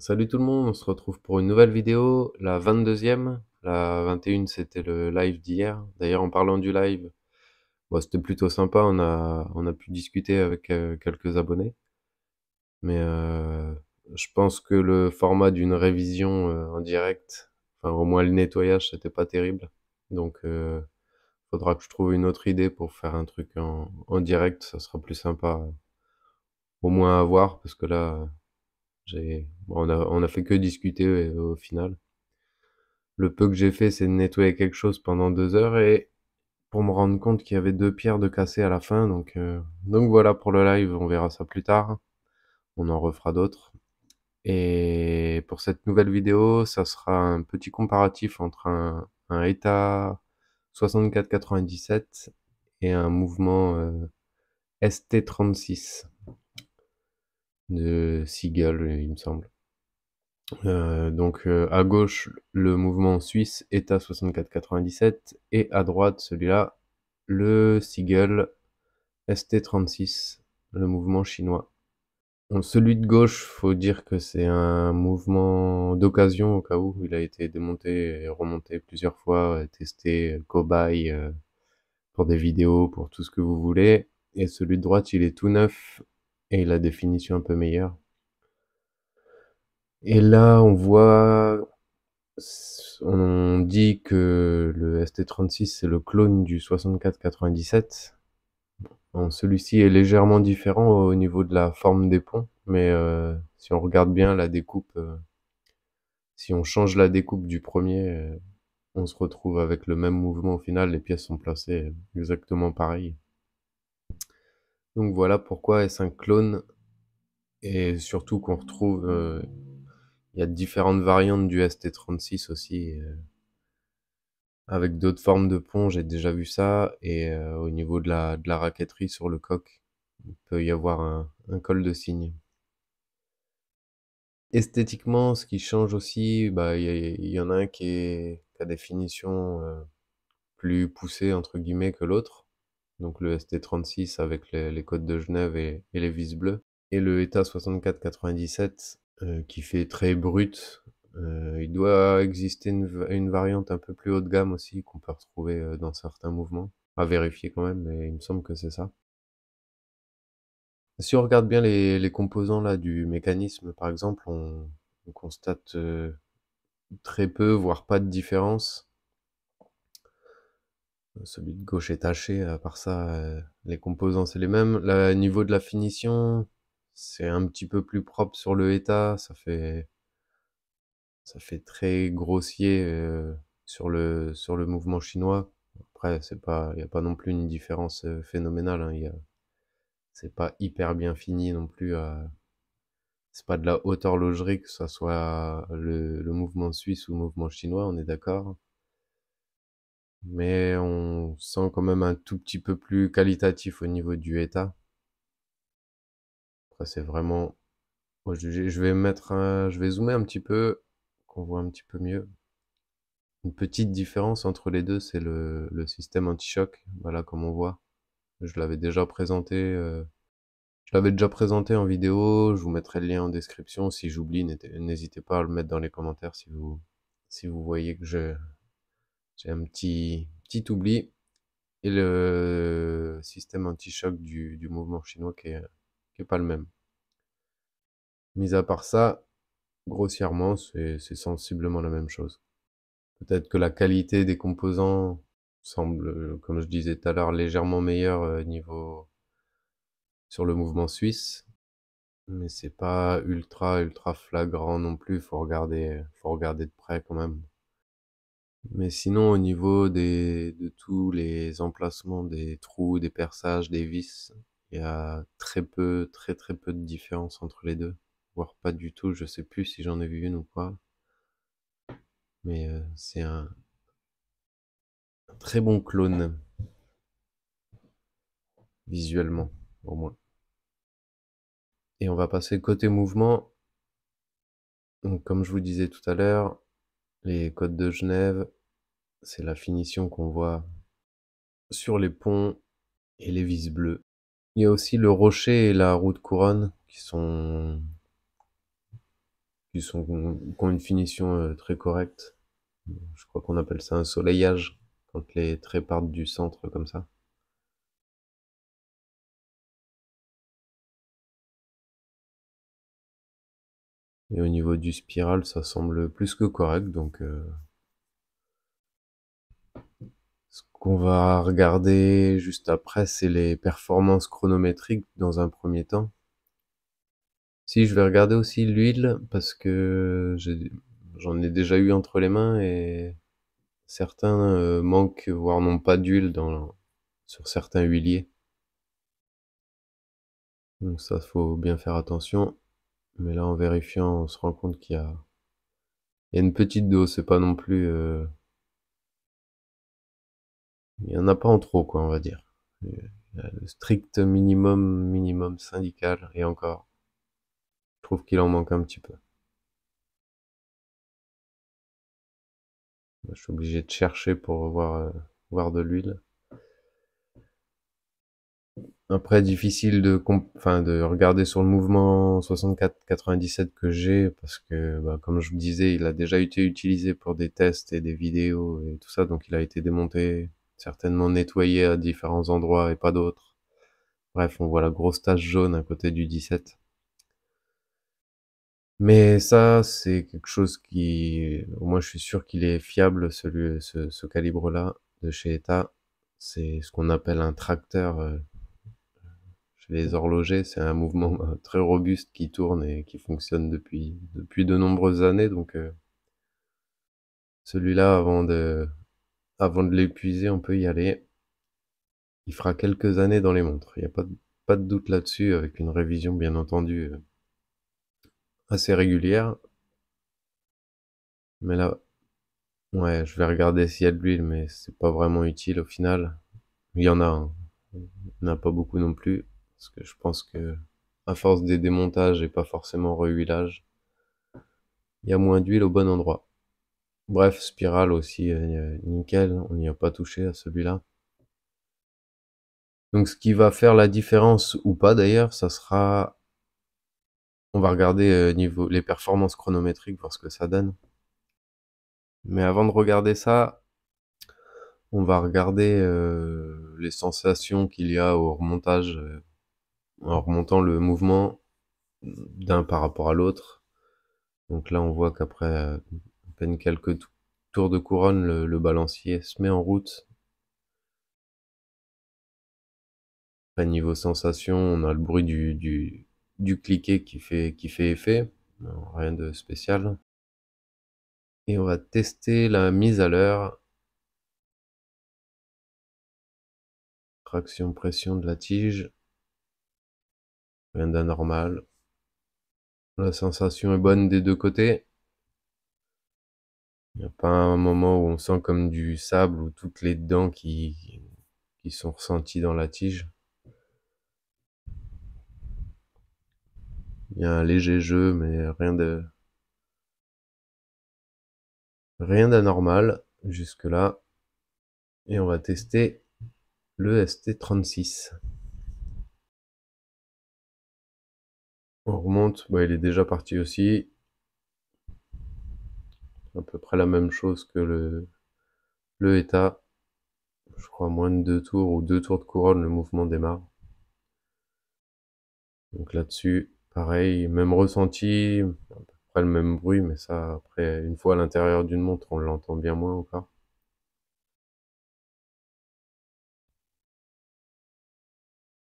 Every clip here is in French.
Salut tout le monde, on se retrouve pour une nouvelle vidéo, la 22e. La 21 c'était le live d'hier. D'ailleurs en parlant du live, bah, c'était plutôt sympa, on a, on a pu discuter avec euh, quelques abonnés. Mais euh, je pense que le format d'une révision euh, en direct, enfin au moins le nettoyage, c'était pas terrible. Donc faudra que je trouve une autre idée pour faire un truc en, en direct, ça sera plus sympa au moins à voir parce que là on, a, fait que discuter euh, au, final. Le peu que j'ai fait, c'est de nettoyer quelque chose pendant deux heures et pour me rendre compte qu'il y avait deux pierres de cassé à la fin. Donc, euh, donc voilà pour le live, on verra ça plus tard. On en refera d'autres. Et pour cette nouvelle vidéo, ça sera un petit comparatif entre un, ETA 6497 et un mouvement euh, ST36 de Seagull, il me semble. Euh, donc euh, à gauche, le mouvement suisse ETA 6497 et à droite, celui-là, le Seagull ST36, le mouvement chinois. celui de gauche, faut dire que c'est un mouvement d'occasion au cas où il a été démonté et remonté plusieurs fois, euh, testé, cobaye pour des vidéos, pour tout ce que vous voulez. Et celui de droite, il est tout neuf et la définition un peu meilleure. Et là, on voit, on dit que le ST36 c'est le clone du 6497. 97 Celui-ci est légèrement différent au niveau de la forme des ponts, mais euh, si on regarde bien la découpe, euh, si on change la découpe du premier, euh, on se retrouve avec le même mouvement au final, les pièces sont placées exactement pareilles. Donc voilà pourquoi s un Clone, et surtout qu'on retrouve, euh, il y a différentes variantes du ST36 aussi, euh, avec d'autres formes de pont, j'ai déjà vu ça, et euh, au niveau de la, de la raqueterie sur le coq, il peut y avoir un, col de cygne. Esthétiquement, ce qui change aussi, bah, il y, en a un qui, est, qui a des finitions plus poussées, entre guillemets, que l'autre donc le ST36 avec les, codes de Genève et, les vis bleues, et le ETA 6497 euh, qui fait très brut. Euh, il doit exister une, variante un peu plus haut de gamme aussi qu'on peut retrouver euh, dans certains mouvements. À vérifier quand même, mais il me semble que c'est ça. Si on regarde bien les, composants là du mécanisme, par exemple, on, constate très peu, voire pas de différence euh, celui de gauche est taché, à part ça, euh, les composants c'est les mêmes. Le niveau de la finition, c'est un petit peu plus propre sur le état, ça fait ça fait très grossier euh, sur le sur le mouvement chinois. Après, c'est pas il y a pas non plus une différence phénoménale hein. c'est pas hyper bien fini non plus c'est pas de la haute horlogerie que ça soit le, le mouvement suisse ou le mouvement chinois, on est d'accord mais on sent quand même un tout petit peu plus qualitatif au niveau du état. Après, c'est vraiment Je vais mettre je vais zoomer un petit peu, qu'on voit un petit peu mieux. Une petite différence entre les deux, c'est le, système anti-choc. Voilà, comme on voit. Je l'avais déjà présenté. Euh, je l'avais déjà présenté en vidéo. Je vous mettrai le lien en description. Si j'oublie, n'hésitez pas à le mettre dans les commentaires si vous, si vous voyez que je, c'est un petit, petit oubli. Et le système anti-choc du, du, mouvement chinois qui est, qui est pas le même. Mis à part ça, grossièrement, c'est sensiblement la même chose. Peut-être que la qualité des composants semble, comme je disais tout à l'heure, légèrement meilleure euh, niveau sur le mouvement suisse, mais c'est pas ultra ultra flagrant non plus. Faut regarder, faut regarder de près quand même. Mais sinon, au niveau des, de tous les emplacements des trous, des perçages, des vis, il y a très peu, très très peu de différence entre les deux, voire pas du tout. Je sais plus si j'en ai vu une ou pas, mais euh, c'est un, très bon clone visuellement, au moins. Et on va passer côté mouvement. comme je vous disais tout à l'heure, les côtes de Genève, c'est la finition qu'on voit sur les ponts et les vis bleues. Il y a aussi le rocher et la route couronne qui sont qui sont qui ont une finition euh, très correcte. Je crois qu'on appelle ça un soleillage quand les traits partent du centre comme ça. Et au niveau du spiral, ça semble plus que correct. Donc, euh, ce qu'on va regarder juste après, c'est les performances chronométriques dans un premier temps. Si je vais regarder aussi l'huile parce que j'en ai... déjà eu entre les mains et certains euh, manquent, voire n'ont pas d'huile dans... sur certains huiliers. Donc ça, faut bien faire attention. Mais là, en vérifiant, on se rend compte qu'il y a, il y a une petite dose, c'est pas non plus, euh, il y en a pas en trop, quoi, on va dire. Euh, il y a le strict minimum, minimum syndical, et encore, je trouve qu'il en manque un petit peu. Je suis obligé de chercher pour voir, euh, voir de l'huile. Après, difficile de, enfin, de regarder sur le mouvement 64-97 que j'ai parce que, bah, comme je vous disais, il a déjà été utilisé pour des tests et des vidéos et tout ça, donc il a été démonté, certainement nettoyé à différents endroits et pas d'autres. Bref, on voit la grosse tache jaune à côté du 17. Mais ça, c'est quelque chose qui, au moins, je suis sûr qu'il est fiable, celui, ce, ce calibre-là de chez ETA. C'est ce qu'on appelle un tracteur. Euh, les horlogers, c'est un mouvement euh, très robuste qui tourne et qui fonctionne depuis, depuis de nombreuses années. Donc, euh, celui-là, avant de, avant de l'épuiser, on peut y aller. Il fera quelques années dans les montres. Il n'y a pas de, pas de doute là-dessus, avec une révision, bien entendu, euh, assez régulière. Mais là, ouais, je vais regarder s'il y a de l'huile, mais c'est pas vraiment utile au final. Il y en a, n'a hein. il n'y en a pas beaucoup non plus. Parce que je pense que, à force des démontages et pas forcément rehuilage, il y a moins d'huile au bon endroit. Bref, spirale aussi, euh, euh, nickel, on n'y a pas touché à celui-là. Donc ce qui va faire la différence ou pas d'ailleurs, ça sera... On va regarder euh, niveau les performances chronométriques, voir ce que ça donne. Mais avant de regarder ça, on va regarder les sensations qu'il y a au remontage en remontant le mouvement d'un par rapport à l'autre. Donc là, on voit qu'après euh, à peine quelques tours de couronne, le, balancier se met en route. Après, niveau sensation, on a le bruit du, cliquet qui fait, qui fait effet. rien de spécial. Et on va tester la mise à l'heure. Traction, pression de la tige d'anormal. La sensation est bonne des deux côtés. Il n'y a pas un moment où on sent comme du sable ou toutes les dents qui, qui sont ressenties dans la tige. Il y a un léger jeu, mais rien de. Rien d'anormal jusque-là. Et on va tester le ST36. On remonte, bah, il est déjà parti aussi. À peu près la même chose que le, le état. Je crois moins de deux tours ou deux tours de couronne, le mouvement démarre. Donc là-dessus, pareil, même ressenti, à peu près le même bruit, mais ça, après, une fois à l'intérieur d'une montre, on l'entend bien moins encore.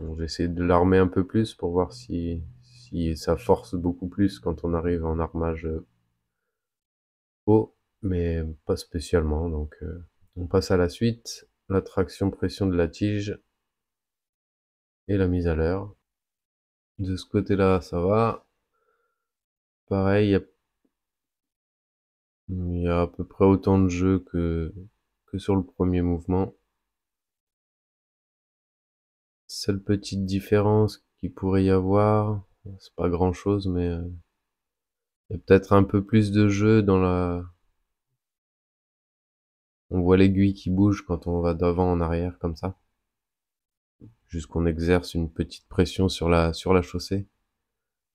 Bon, J'essaie de l'armer un peu plus pour voir si ça force beaucoup plus quand on arrive en armage euh, haut, mais pas spécialement. Donc euh, on passe à la suite, la traction pression de la tige et la mise à l'heure. De ce côté-là, ça va. Pareil, il y, a à peu près autant de jeux que, que sur le premier mouvement. Seule petite différence qu'il pourrait y avoir, c'est pas grand chose, mais euh, il y a peut-être un peu plus de jeu dans la. On voit l'aiguille qui bouge quand on va d'avant en arrière comme ça. Jusqu'on exerce une petite pression sur la, sur la chaussée.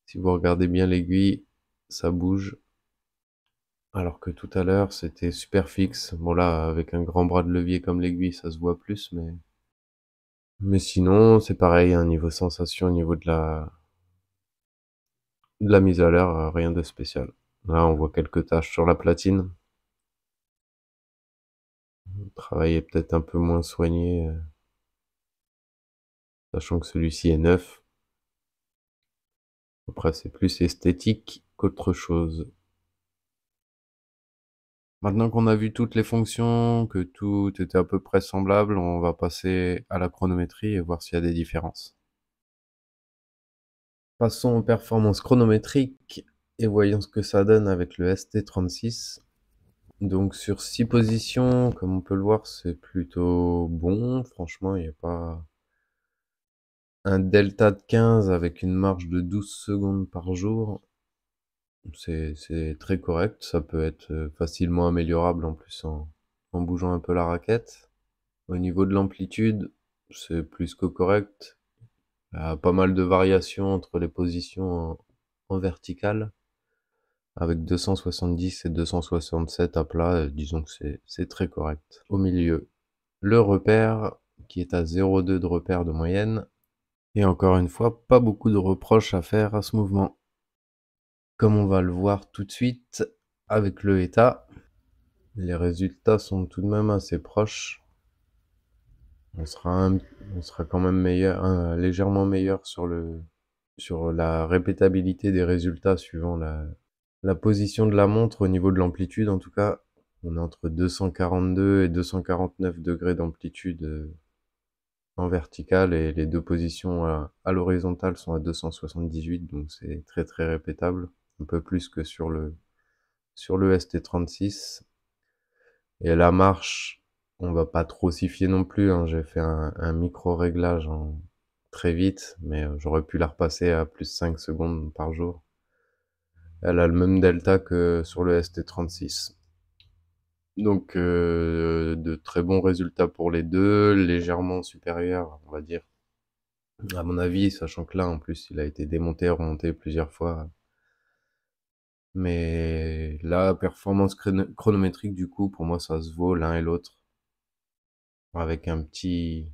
Si vous regardez bien l'aiguille, ça bouge. Alors que tout à l'heure, c'était super fixe. Bon là, avec un grand bras de levier comme l'aiguille, ça se voit plus, mais... Mais sinon, c'est pareil, un hein, niveau sensation, au niveau de la, de la mise à l'air, euh, rien de spécial. Là, on voit quelques tâches sur la platine. Le travail est peut-être un peu moins soigné, euh, sachant que celui-ci est neuf. Après, c'est plus esthétique qu'autre chose. Maintenant qu'on a vu toutes les fonctions, que tout était à peu près semblable, on va passer à la chronométrie et voir s'il y a des différences. Passons aux performances chronométriques et voyons ce que ça donne avec le ST36. Donc sur 6 positions, comme on peut le voir, c'est plutôt bon. Franchement, il n'y a pas un delta de 15 avec une marge de 12 secondes par jour. C'est très correct. Ça peut être euh, facilement améliorable en plus en, bougeant un peu la raquette. Au niveau de l'amplitude, c'est plus que correct. Euh, pas mal de variations entre les positions en, en, verticale, avec 270 et 267 à plat, euh, disons que c'est très correct. Au milieu, le repère qui est à 0,2 de repère de moyenne, et encore une fois, pas beaucoup de reproches à faire à ce mouvement. Comme on va le voir tout de suite avec le état, les résultats sont tout de même assez proches on sera, on sera quand même meilleur, légèrement meilleur sur, le, sur la répétabilité des résultats suivant la, la position de la montre au niveau de l'amplitude. En tout cas, on est entre 242 et 249 degrés d'amplitude euh, en vertical et les deux positions à, l'horizontale sont à 278, donc c'est très très répétable, un peu plus que sur le, sur le ST36. Et la marche, on va pas trop s'y fier non plus. Hein. J'ai fait un, micro réglage très vite, mais euh, j'aurais pu la repasser à plus 5 secondes par jour. Elle a le même delta que sur le ST36. Donc euh, de très bons résultats pour les deux, légèrement supérieurs, on va dire, à mon avis, sachant que là, en plus, il a été démonté, remonté plusieurs fois. Mais la performance chronométrique, du coup, pour moi, ça se vaut l'un et l'autre avec un petit,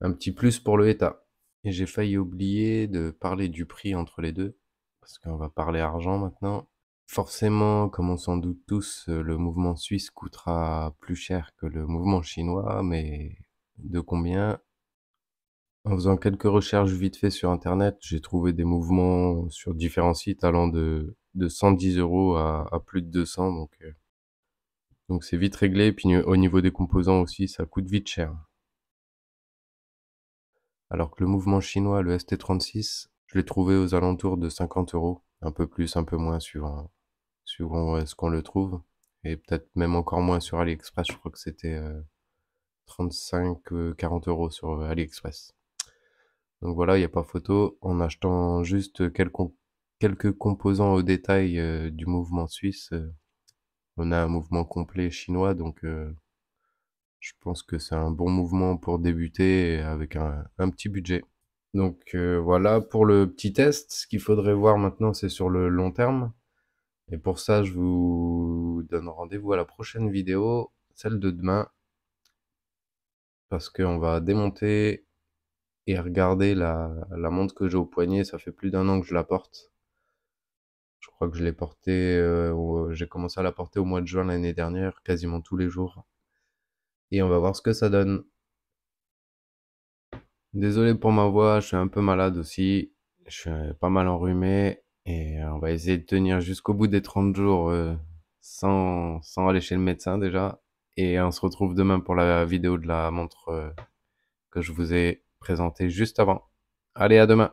un petit plus pour le État. Et j'ai failli oublier de parler du prix entre les deux, parce qu'on va parler argent maintenant. Forcément, comme on s'en doute tous, le mouvement suisse coûtera plus cher que le mouvement chinois, mais de combien En faisant quelques recherches vite fait sur Internet, j'ai trouvé des mouvements sur différents sites allant de, de 110 euros à, à, plus de 200, donc euh, donc c'est vite réglé. Et puis au niveau des composants aussi, ça coûte vite cher. Alors que le mouvement chinois, le ST36, je l'ai trouvé aux alentours de 50 euros. Un peu plus, un peu moins, suivant, ce qu'on le trouve. Et peut-être même encore moins sur AliExpress. Je crois que c'était 35-40 euh, euh, euros sur euh, AliExpress. Donc voilà, il n'y a pas photo. En achetant juste quelques composants au détail du mouvement suisse, on a un mouvement complet chinois, donc euh, je pense que c'est un bon mouvement pour débuter avec un, petit budget. Donc euh, voilà pour le petit test. Ce qu'il faudrait voir maintenant, c'est sur le long terme. Et pour ça, je vous donne rendez-vous à la prochaine vidéo, celle de demain, parce qu'on va démonter et regarder la montre que j'ai au poignet. Ça fait plus d'un an que je la porte. Je crois que je l'ai porté, euh, j'ai commencé à la porter au mois de juin l'année dernière, quasiment tous les jours. Et on va voir ce que ça donne. Désolé pour ma voix, je suis un peu malade aussi. Je suis euh, pas mal enrhumé. Et euh, on va essayer de tenir jusqu'au bout des 30 jours sans, aller chez le médecin déjà. Et on se retrouve demain pour la vidéo de la montre que je vous ai présentée juste avant. Allez, à demain